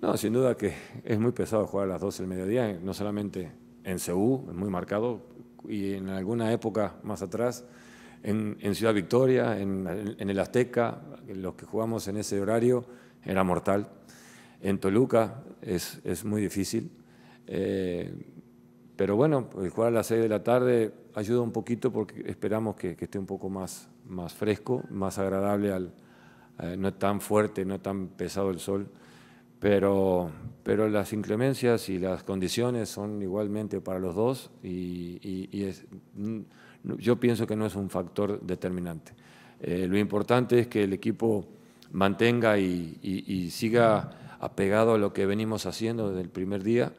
No, sin duda que es muy pesado jugar a las 12 del mediodía, no solamente en Seúl, es muy marcado, y en alguna época más atrás, en, Ciudad Victoria, en, el Azteca, los que jugamos en ese horario era mortal. En Toluca es, muy difícil. Eh, pero bueno, jugar a las 6 de la tarde ayuda un poquito porque esperamos que, esté un poco más, más fresco, más agradable, al, eh, es no tan fuerte, no tan pesado el sol. Pero, pero las inclemencias y las condiciones son igualmente para los dos y, yo pienso que no es un factor determinante. Eh, lo importante es que el equipo mantenga y, y siga apegado a lo que venimos haciendo desde el primer día.